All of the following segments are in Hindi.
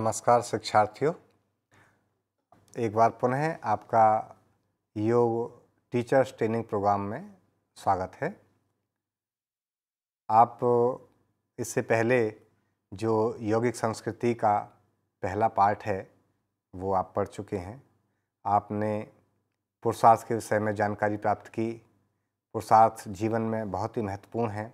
नमस्कार शिक्षार्थियों एक बार पुनः आपका योग टीचर्स ट्रेनिंग प्रोग्राम में स्वागत है आप इससे पहले जो यौगिक संस्कृति का पहला पार्ट है वो आप पढ़ चुके हैं आपने पुरुषार्थ के विषय में जानकारी प्राप्त की पुरुषार्थ जीवन में बहुत ही महत्वपूर्ण है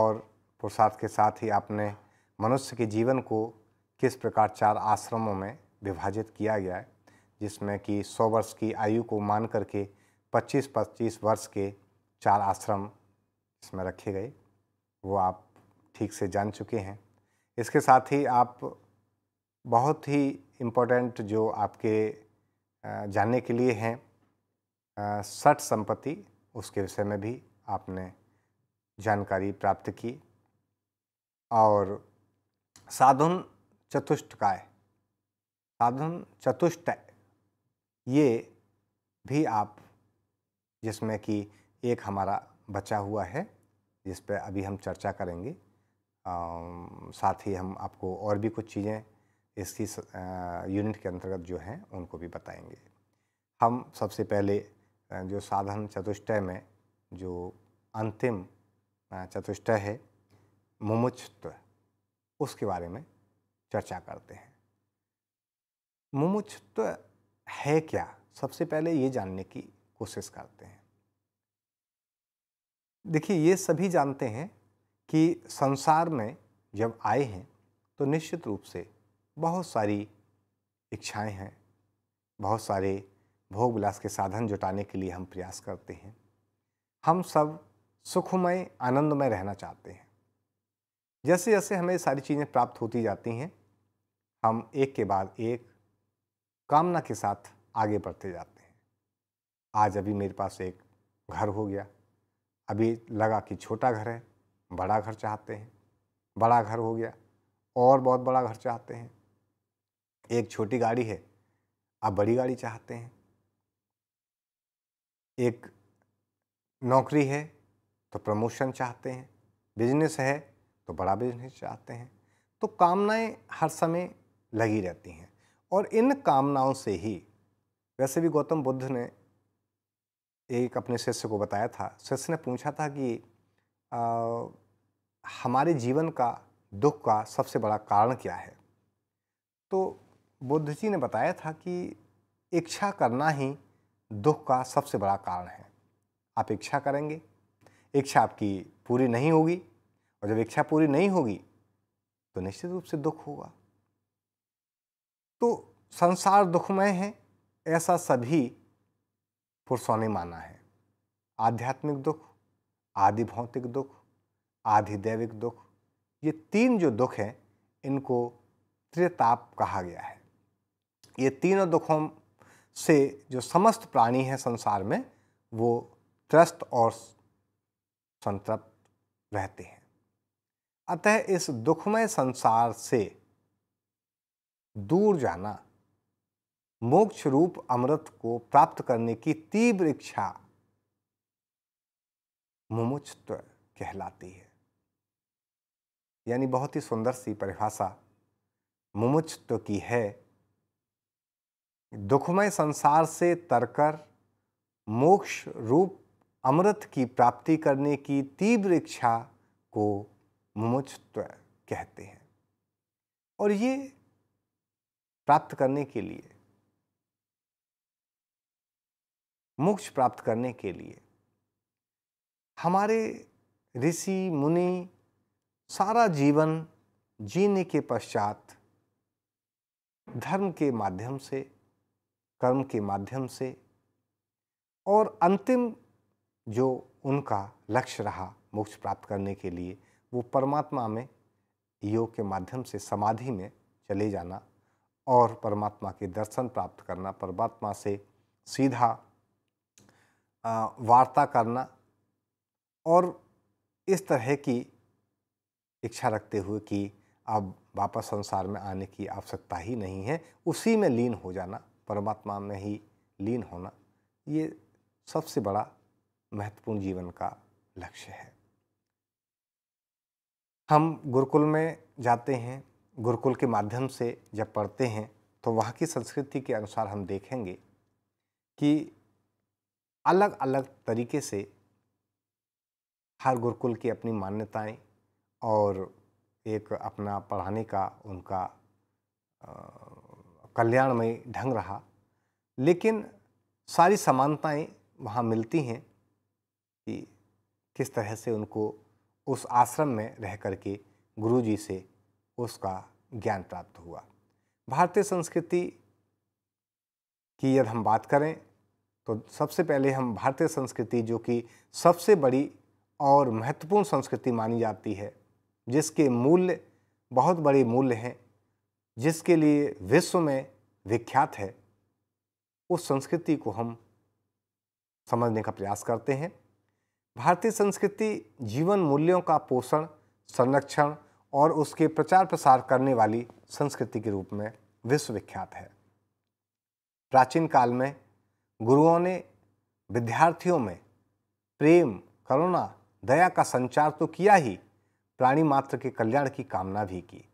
और पुरुषार्थ के साथ ही आपने मनुष्य के जीवन को किस प्रकार चार आश्रमों में विभाजित किया गया है जिसमें कि 100 वर्ष की आयु को मान करके 25-25 वर्ष के चार आश्रम इसमें रखे गए वो आप ठीक से जान चुके हैं इसके साथ ही आप बहुत ही इम्पोर्टेंट जो आपके जानने के लिए हैं सट संपत्ति उसके विषय में भी आपने जानकारी प्राप्त की और साधुन चतुष्टकाय साधन चतुष्ट ये भी आप जिसमें कि एक हमारा बचा हुआ है जिस पर अभी हम चर्चा करेंगे आ, साथ ही हम आपको और भी कुछ चीज़ें इसकी यूनिट के अंतर्गत जो हैं उनको भी बताएंगे हम सबसे पहले जो साधन चतुष्टय में जो अंतिम चतुष्टय है मुमुचत्व उसके बारे में चर्चा करते हैं मुमुक्षुत्व है क्या सबसे पहले ये जानने की कोशिश करते हैं देखिए ये सभी जानते हैं कि संसार में जब आए हैं तो निश्चित रूप से बहुत सारी इच्छाएं हैं बहुत सारे भोग विलास के साधन जुटाने के लिए हम प्रयास करते हैं हम सब सुखमय आनंदमय रहना चाहते हैं जैसे जैसे हमें सारी चीज़ें प्राप्त होती जाती हैं हम एक के बाद एक कामना के साथ आगे बढ़ते जाते हैं आज अभी मेरे पास एक घर हो गया अभी लगा कि छोटा घर है बड़ा घर चाहते हैं बड़ा घर हो गया और बहुत बड़ा घर चाहते हैं एक छोटी गाड़ी है अब बड़ी गाड़ी चाहते हैं एक नौकरी है तो प्रमोशन चाहते हैं बिजनेस है तो बड़ा बिजनेस चाहते हैं तो कामनाएं हर समय लगी रहती हैं और इन कामनाओं से ही वैसे भी गौतम बुद्ध ने एक अपने शिष्य को बताया था शिष्य ने पूछा था कि आ, हमारे जीवन का दुख का सबसे बड़ा कारण क्या है तो बुद्ध जी ने बताया था कि इच्छा करना ही दुख का सबसे बड़ा कारण है आप इच्छा करेंगे इच्छा आपकी पूरी नहीं होगी और जब इच्छा पूरी नहीं होगी तो निश्चित रूप से दुख होगा तो संसार दुखमय है ऐसा सभी पुरुषों ने माना है आध्यात्मिक दुख आदि भौतिक दुख आधि दैविक दुख ये तीन जो दुख हैं इनको त्रिताप कहा गया है ये तीनों दुखों से जो समस्त प्राणी हैं संसार में वो त्रस्त और संतृप्त रहते हैं अतः इस दुखमय संसार से दूर जाना मोक्ष रूप अमृत को प्राप्त करने की तीव्र इच्छा मुमुचत्व कहलाती है यानी बहुत ही सुंदर सी परिभाषा मुमुचत्व की है दुखमय संसार से तरकर मोक्ष रूप अमृत की प्राप्ति करने की तीव्र इच्छा को मुमुचत्व कहते हैं और ये प्राप्त करने के लिए मोक्ष प्राप्त करने के लिए हमारे ऋषि मुनि सारा जीवन जीने के पश्चात धर्म के माध्यम से कर्म के माध्यम से और अंतिम जो उनका लक्ष्य रहा मोक्ष प्राप्त करने के लिए वो परमात्मा में योग के माध्यम से समाधि में चले जाना और परमात्मा के दर्शन प्राप्त करना परमात्मा से सीधा वार्ता करना और इस तरह की इच्छा रखते हुए कि अब वापस संसार में आने की आवश्यकता ही नहीं है उसी में लीन हो जाना परमात्मा में ही लीन होना ये सबसे बड़ा महत्वपूर्ण जीवन का लक्ष्य है हम गुरुकुल में जाते हैं गुरुकुल के माध्यम से जब पढ़ते हैं तो वहाँ की संस्कृति के अनुसार हम देखेंगे कि अलग अलग तरीके से हर गुरुकुल की अपनी मान्यताएं और एक अपना पढ़ाने का उनका कल्याणमय ढंग रहा लेकिन सारी समानताएं वहाँ मिलती हैं कि किस तरह से उनको उस आश्रम में रह कर के गुरु जी से उसका ज्ञान प्राप्त हुआ भारतीय संस्कृति की यदि हम बात करें तो सबसे पहले हम भारतीय संस्कृति जो कि सबसे बड़ी और महत्वपूर्ण संस्कृति मानी जाती है जिसके मूल्य बहुत बड़े मूल्य हैं जिसके लिए विश्व में विख्यात है उस संस्कृति को हम समझने का प्रयास करते हैं भारतीय संस्कृति जीवन मूल्यों का पोषण संरक्षण और उसके प्रचार प्रसार करने वाली संस्कृति के रूप में विश्वविख्यात है प्राचीन काल में गुरुओं ने विद्यार्थियों में प्रेम करुणा दया का संचार तो किया ही प्राणी मात्र के कल्याण की कामना भी की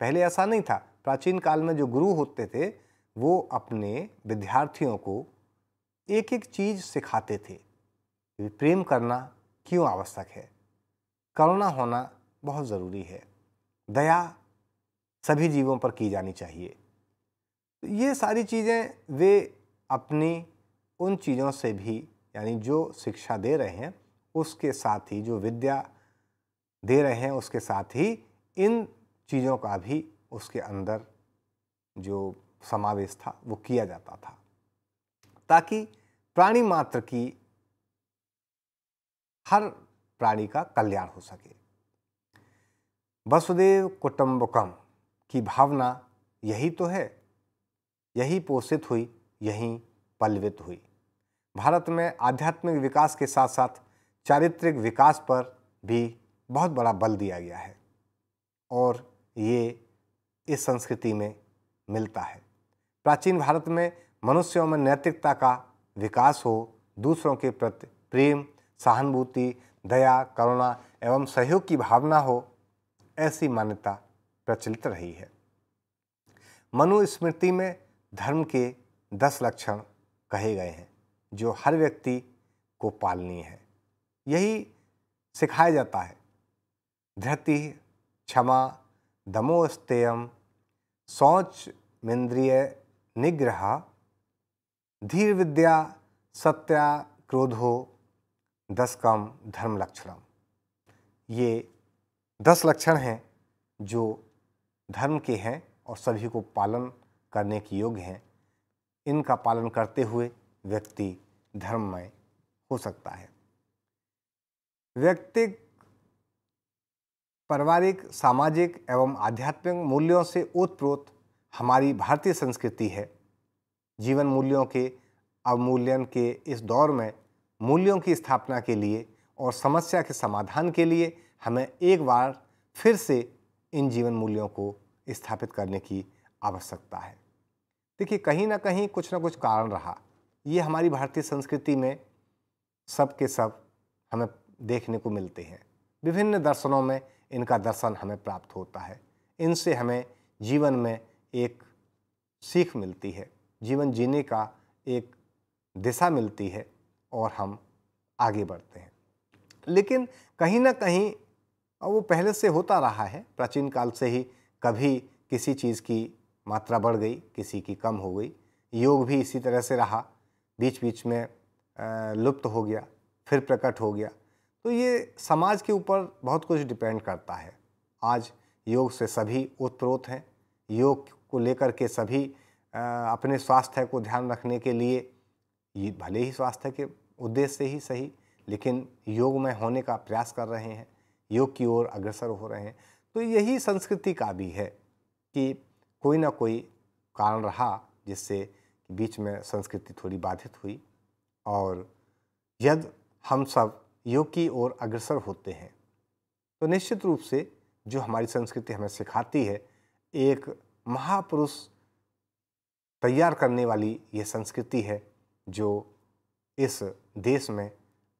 पहले ऐसा नहीं था प्राचीन काल में जो गुरु होते थे वो अपने विद्यार्थियों को एक एक चीज सिखाते थे प्रेम करना क्यों आवश्यक है करुणा होना बहुत ज़रूरी है दया सभी जीवों पर की जानी चाहिए ये सारी चीज़ें वे अपनी उन चीज़ों से भी यानी जो शिक्षा दे रहे हैं उसके साथ ही जो विद्या दे रहे हैं उसके साथ ही इन चीज़ों का भी उसके अंदर जो समावेश था वो किया जाता था ताकि प्राणी मात्र की हर प्राणी का कल्याण हो सके वसुदेव कुटुम्बकम की भावना यही तो है यही पोषित हुई यही पलवित हुई भारत में आध्यात्मिक विकास के साथ साथ चारित्रिक विकास पर भी बहुत बड़ा बल दिया गया है और ये इस संस्कृति में मिलता है प्राचीन भारत में मनुष्यों में नैतिकता का विकास हो दूसरों के प्रति प्रेम सहानुभूति दया करुणा एवं सहयोग की भावना हो ऐसी मान्यता प्रचलित रही है मनुस्मृति में धर्म के दस लक्षण कहे गए हैं जो हर व्यक्ति को पालनी है यही सिखाया जाता है धृति क्षमा दमोस्तेयम शौच मेन्द्रिय निग्रह धीर विद्या सत्या क्रोधो दस कम धर्म लक्षणम ये दस लक्षण हैं जो धर्म के हैं और सभी को पालन करने के योग्य हैं इनका पालन करते हुए व्यक्ति धर्ममय हो सकता है व्यक्ति पारिवारिक सामाजिक एवं आध्यात्मिक मूल्यों से ओतप्रोत हमारी भारतीय संस्कृति है जीवन मूल्यों के अवमूल्यन के इस दौर में मूल्यों की स्थापना के लिए और समस्या के समाधान के लिए हमें एक बार फिर से इन जीवन मूल्यों को स्थापित करने की आवश्यकता है देखिए कहीं ना कहीं कुछ ना कुछ कारण रहा ये हमारी भारतीय संस्कृति में सब के सब हमें देखने को मिलते हैं विभिन्न दर्शनों में इनका दर्शन हमें प्राप्त होता है इनसे हमें जीवन में एक सीख मिलती है जीवन जीने का एक दिशा मिलती है और हम आगे बढ़ते हैं लेकिन कहीं ना कहीं और वो पहले से होता रहा है प्राचीन काल से ही कभी किसी चीज़ की मात्रा बढ़ गई किसी की कम हो गई योग भी इसी तरह से रहा बीच बीच में लुप्त हो गया फिर प्रकट हो गया तो ये समाज के ऊपर बहुत कुछ डिपेंड करता है आज योग से सभी ओतप्रोत हैं योग को लेकर के सभी अपने स्वास्थ्य को ध्यान रखने के लिए भले ही स्वास्थ्य के उद्देश्य से ही सही लेकिन योग में होने का प्रयास कर रहे हैं योग की ओर अग्रसर हो रहे हैं तो यही संस्कृति का भी है कि कोई ना कोई कारण रहा जिससे बीच में संस्कृति थोड़ी बाधित हुई और यद हम सब योग की ओर अग्रसर होते हैं तो निश्चित रूप से जो हमारी संस्कृति हमें सिखाती है एक महापुरुष तैयार करने वाली ये संस्कृति है जो इस देश में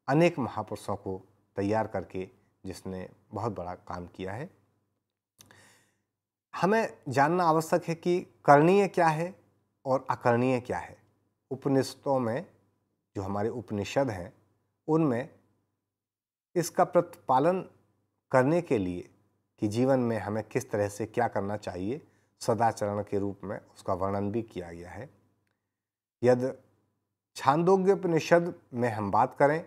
अनेक महापुरुषों को तैयार करके जिसने बहुत बड़ा काम किया है हमें जानना आवश्यक है कि करणीय क्या है और अकरणीय क्या है उपनिषदों में जो हमारे उपनिषद हैं उनमें इसका प्रतिपालन करने के लिए कि जीवन में हमें किस तरह से क्या करना चाहिए सदाचरण के रूप में उसका वर्णन भी किया गया है यदि उपनिषद में हम बात करें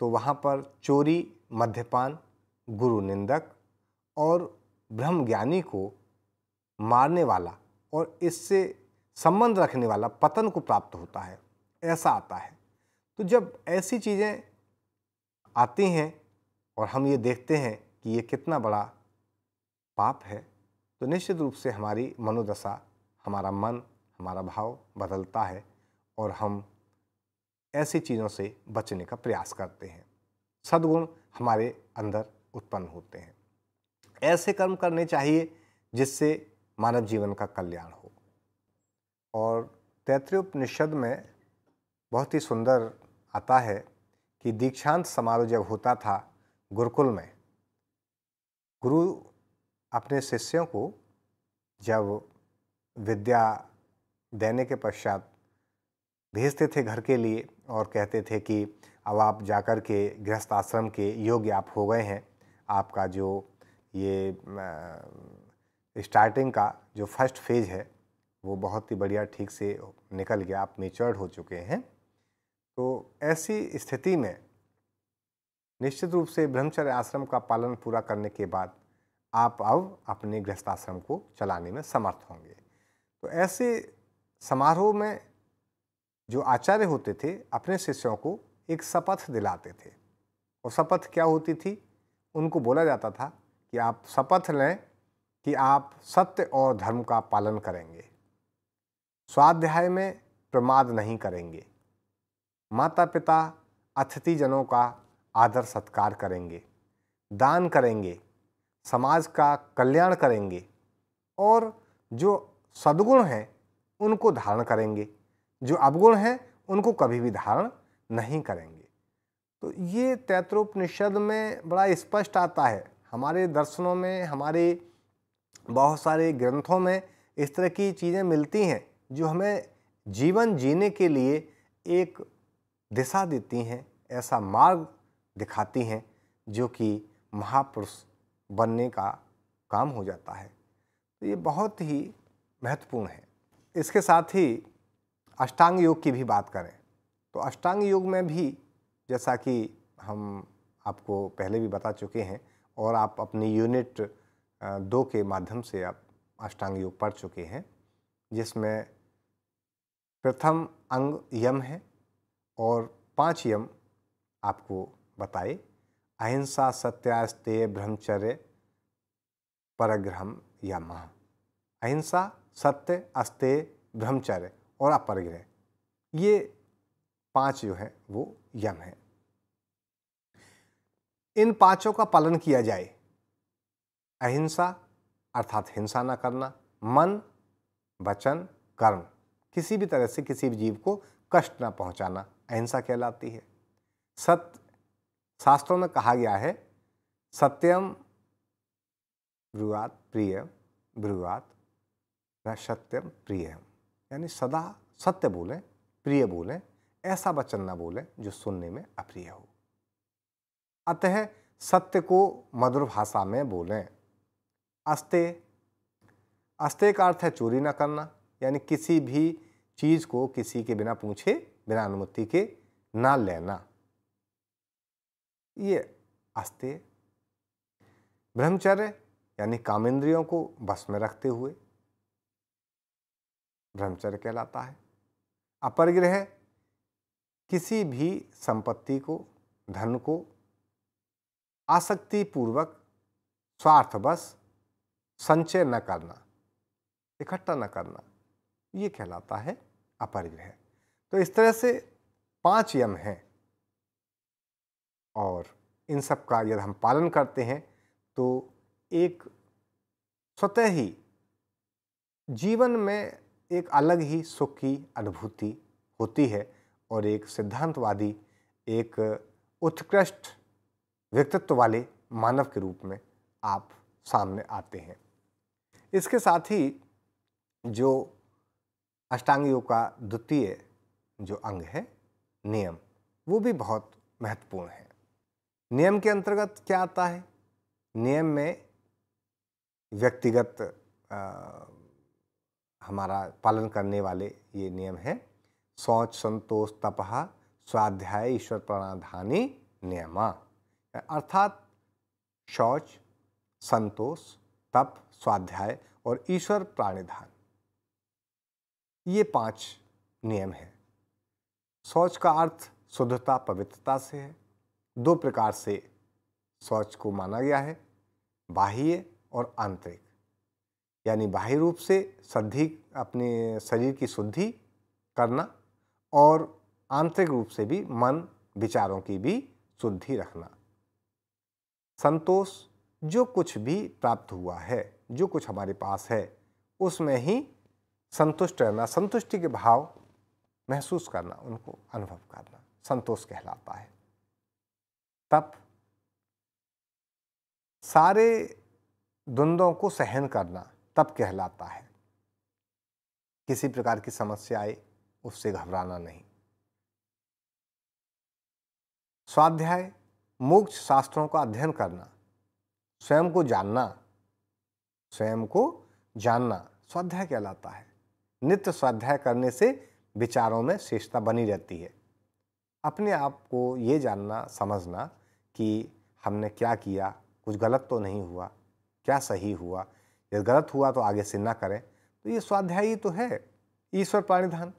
तो वहाँ पर चोरी मध्यपान गुरु निंदक और ब्रह्म ज्ञानी को मारने वाला और इससे संबंध रखने वाला पतन को प्राप्त होता है ऐसा आता है तो जब ऐसी चीज़ें आती हैं और हम ये देखते हैं कि ये कितना बड़ा पाप है तो निश्चित रूप से हमारी मनोदशा हमारा मन हमारा भाव बदलता है और हम ऐसी चीज़ों से बचने का प्रयास करते हैं सद्गुण हमारे अंदर उत्पन्न होते हैं ऐसे कर्म करने चाहिए जिससे मानव जीवन का कल्याण हो और तैतृपनिषद में बहुत ही सुंदर आता है कि दीक्षांत समारोह जब होता था गुरुकुल में गुरु अपने शिष्यों को जब विद्या देने के पश्चात भेजते थे घर के लिए और कहते थे कि अब आप जाकर के गृहस्थ आश्रम के योग्य आप हो गए हैं आपका जो ये स्टार्टिंग का जो फर्स्ट फेज है वो बहुत ही बढ़िया ठीक से निकल गया आप मेचर्ड हो चुके हैं तो ऐसी स्थिति में निश्चित रूप से ब्रह्मचर्य आश्रम का पालन पूरा करने के बाद आप अब अपने गृहस्थ आश्रम को चलाने में समर्थ होंगे तो ऐसे समारोह में जो आचार्य होते थे अपने शिष्यों को एक शपथ दिलाते थे और शपथ क्या होती थी उनको बोला जाता था कि आप शपथ लें कि आप सत्य और धर्म का पालन करेंगे स्वाध्याय में प्रमाद नहीं करेंगे माता पिता अतिथिजनों का आदर सत्कार करेंगे दान करेंगे समाज का कल्याण करेंगे और जो सद्गुण हैं उनको धारण करेंगे जो अवगुण हैं उनको कभी भी धारण नहीं करेंगे तो ये तैत्रोपनिषद में बड़ा स्पष्ट आता है हमारे दर्शनों में हमारे बहुत सारे ग्रंथों में इस तरह की चीज़ें मिलती हैं जो हमें जीवन जीने के लिए एक दिशा देती हैं ऐसा मार्ग दिखाती हैं जो कि महापुरुष बनने का काम हो जाता है तो ये बहुत ही महत्वपूर्ण है इसके साथ ही अष्टांग योग की भी बात करें तो अष्टांग योग में भी जैसा कि हम आपको पहले भी बता चुके हैं और आप अपनी यूनिट दो के माध्यम से आप अष्टांग योग पढ़ चुके हैं जिसमें प्रथम अंग यम है और पांच यम आपको बताए अहिंसा सत्यास्तेय ब्रह्मचर्य या यम अहिंसा सत्य अस्तेय ब्रह्मचर्य और अपरग्रह ये पांच जो है वो यम है इन पांचों का पालन किया जाए अहिंसा अर्थात हिंसा ना करना मन वचन कर्म किसी भी तरह से किसी भी जीव को कष्ट ना पहुंचाना अहिंसा कहलाती है सत्य शास्त्रों में कहा गया है सत्यम ब्रुआत प्रिय ब्रुआत न सत्यम प्रिय यानी सदा सत्य बोलें प्रिय बोलें ऐसा वचन ना बोलें जो सुनने में अप्रिय हो अतः सत्य को मधुर भाषा में बोलें अस्ते अस्ते का अर्थ है चोरी ना करना यानी किसी भी चीज़ को किसी के बिना पूछे बिना अनुमति के ना लेना ये अस्ते ब्रह्मचर्य यानी कामेंद्रियों को बस में रखते हुए ब्रह्मचर्य कहलाता है अपरग्रह किसी भी संपत्ति को धन को आसक्ति पूर्वक स्वार्थवश संचय न करना इकट्ठा न करना ये कहलाता है अपरिग्रह तो इस तरह से पांच यम हैं और इन सब का यदि हम पालन करते हैं तो एक स्वतः ही जीवन में एक अलग ही सुख की अनुभूति होती है और एक सिद्धांतवादी एक उत्कृष्ट व्यक्तित्व वाले मानव के रूप में आप सामने आते हैं इसके साथ ही जो अष्टांग योग का द्वितीय जो अंग है नियम वो भी बहुत महत्वपूर्ण है नियम के अंतर्गत क्या आता है नियम में व्यक्तिगत आ, हमारा पालन करने वाले ये नियम हैं शौच संतोष तपहा स्वाध्याय ईश्वर प्रणाधानी नियमा अर्थात शौच संतोष तप स्वाध्याय और ईश्वर प्राणिधान ये पांच नियम हैं शौच का अर्थ शुद्धता पवित्रता से है दो प्रकार से शौच को माना गया है बाह्य और आंतरिक यानी बाह्य रूप से सद्धि अपने शरीर की शुद्धि करना और आंतरिक रूप से भी मन विचारों की भी शुद्धि रखना संतोष जो कुछ भी प्राप्त हुआ है जो कुछ हमारे पास है उसमें ही संतुष्ट रहना संतुष्टि के भाव महसूस करना उनको अनुभव करना संतोष कहलाता है तप सारे द्वंद्वों को सहन करना तप कहलाता है किसी प्रकार की समस्या आए उससे घबराना नहीं स्वाध्याय मोक्ष शास्त्रों का अध्ययन करना स्वयं को जानना स्वयं को जानना स्वाध्याय कहलाता है नित्य स्वाध्याय करने से विचारों में श्रेष्ठता बनी रहती है अपने आप को ये जानना समझना कि हमने क्या किया कुछ गलत तो नहीं हुआ क्या सही हुआ यदि गलत हुआ तो आगे से ना करें तो ये स्वाध्यायी तो है ईश्वर प्राणिधान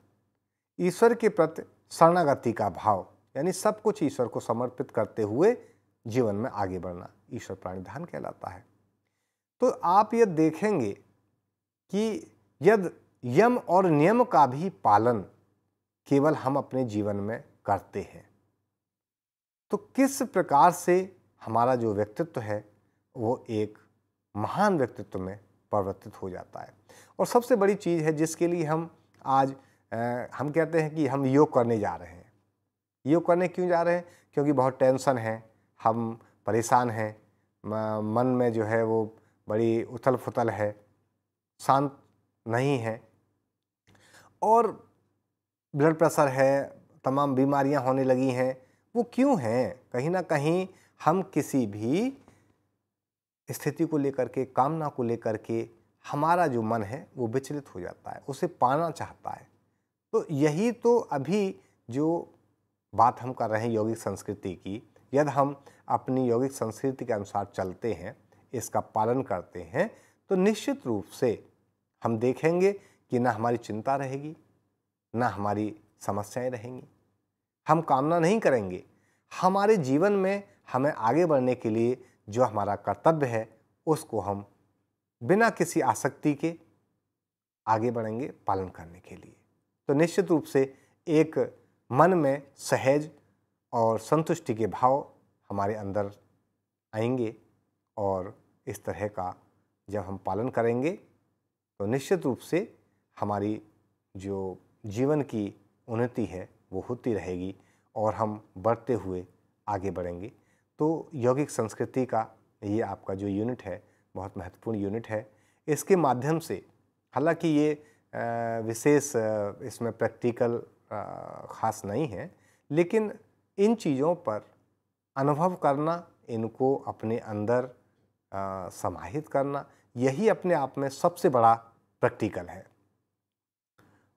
ईश्वर के प्रति शरणागति का भाव यानी सब कुछ ईश्वर को समर्पित करते हुए जीवन में आगे बढ़ना ईश्वर प्राणिधान कहलाता है तो आप ये देखेंगे कि यद यम और नियम का भी पालन केवल हम अपने जीवन में करते हैं तो किस प्रकार से हमारा जो व्यक्तित्व है वो एक महान व्यक्तित्व में परिवर्तित हो जाता है और सबसे बड़ी चीज़ है जिसके लिए हम आज हम कहते हैं कि हम योग करने जा रहे हैं योग करने क्यों जा रहे हैं क्योंकि बहुत टेंशन है हम परेशान हैं मन में जो है वो बड़ी उथल फुथल है शांत नहीं है और ब्लड प्रेशर है तमाम बीमारियां होने लगी हैं वो क्यों हैं कहीं ना कहीं हम किसी भी स्थिति को लेकर के कामना को लेकर के हमारा जो मन है वो विचलित हो जाता है उसे पाना चाहता है तो यही तो अभी जो बात हम कर रहे हैं यौगिक संस्कृति की यदि हम अपनी यौगिक संस्कृति के अनुसार चलते हैं इसका पालन करते हैं तो निश्चित रूप से हम देखेंगे कि ना हमारी चिंता रहेगी ना हमारी समस्याएं रहेंगी हम कामना नहीं करेंगे हमारे जीवन में हमें आगे बढ़ने के लिए जो हमारा कर्तव्य है उसको हम बिना किसी आसक्ति के आगे बढ़ेंगे पालन करने के लिए तो निश्चित रूप से एक मन में सहज और संतुष्टि के भाव हमारे अंदर आएंगे और इस तरह का जब हम पालन करेंगे तो निश्चित रूप से हमारी जो जीवन की उन्नति है वो होती रहेगी और हम बढ़ते हुए आगे बढ़ेंगे तो यौगिक संस्कृति का ये आपका जो यूनिट है बहुत महत्वपूर्ण यूनिट है इसके माध्यम से हालांकि ये विशेष इसमें प्रैक्टिकल ख़ास नहीं है लेकिन इन चीज़ों पर अनुभव करना इनको अपने अंदर समाहित करना यही अपने आप में सबसे बड़ा प्रैक्टिकल है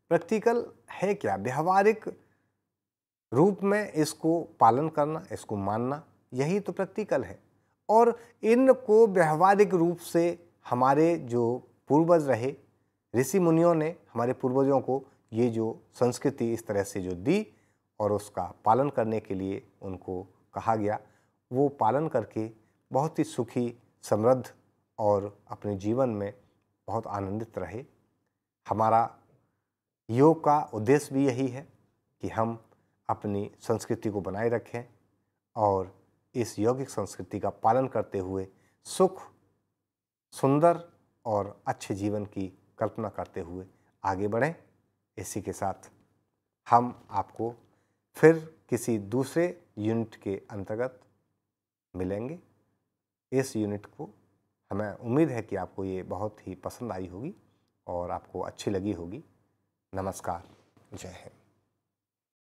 प्रैक्टिकल है क्या व्यवहारिक रूप में इसको पालन करना इसको मानना यही तो प्रैक्टिकल है और इनको व्यवहारिक रूप से हमारे जो पूर्वज रहे ऋषि मुनियों ने हमारे पूर्वजों को ये जो संस्कृति इस तरह से जो दी और उसका पालन करने के लिए उनको कहा गया वो पालन करके बहुत ही सुखी समृद्ध और अपने जीवन में बहुत आनंदित रहे हमारा योग का उद्देश्य भी यही है कि हम अपनी संस्कृति को बनाए रखें और इस यौगिक संस्कृति का पालन करते हुए सुख सुंदर और अच्छे जीवन की कल्पना करते हुए आगे बढ़ें इसी के साथ हम आपको फिर किसी दूसरे यूनिट के अंतर्गत मिलेंगे इस यूनिट को हमें उम्मीद है कि आपको ये बहुत ही पसंद आई होगी और आपको अच्छी लगी होगी नमस्कार जय हिंद